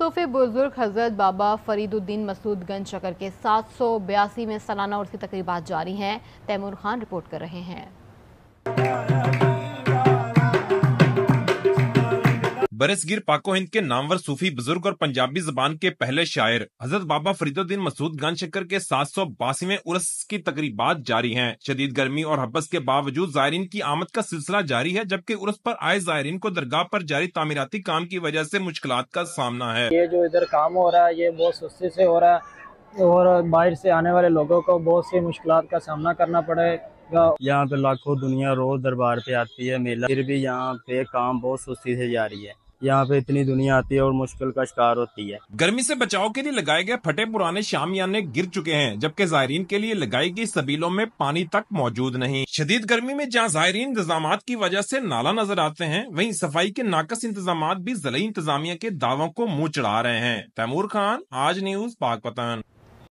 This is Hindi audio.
सूफी बुजुर्ग हज़रत बाबा फरीदुद्दीन मसूदगंज चक्र के सात सौ बयासी में सालाना उर्सी तकरीबा जारी हैं तैमूर खान रिपोर्ट कर रहे हैं बरसगिर पाको हिंद के नामवर सूफी बुजुर्ग और पंजाबी जबान के पहले शायर हजरत बाबा फरीदुद्दीन मसूद गन शकर के सात सौ बासीवें उर्स की तकरीबा जारी हैं शदीद गर्मी और हब्बस के बावजूद जायरीन की आमद का सिलसिला जारी है जबकि उर्स पर आए जायरीन को दरगाह पर जारी तमीराती काम की वजह से मुश्किल का सामना है ये जो इधर काम हो रहा है ये बहुत सुस्ती से हो रहा है और बाहर से आने वाले लोगों को बहुत सी मुश्किल का सामना करना पड़े यहाँ पे तो लाखों दुनिया रोज दरबार पे आती है मेला फिर भी यहाँ पे काम बहुत सुस्ती से जारी है यहाँ पे इतनी दुनिया आती है और मुश्किल का शिकार होती है गर्मी से बचाव के लिए लगाए गए फटे पुराने शामियाने गिर चुके हैं जबकि जायरीन के लिए लगाई गई सबीलों में पानी तक मौजूद नहीं शदीद गर्मी में जहाँ जायरीन इंतजाम की वजह से नाला नजर आते हैं वहीं सफाई के नाकस इंतजाम भी जलई इंतजामिया के दावों को मुँह चढ़ा रहे हैं तैमूर खान आज न्यूज पाक पतन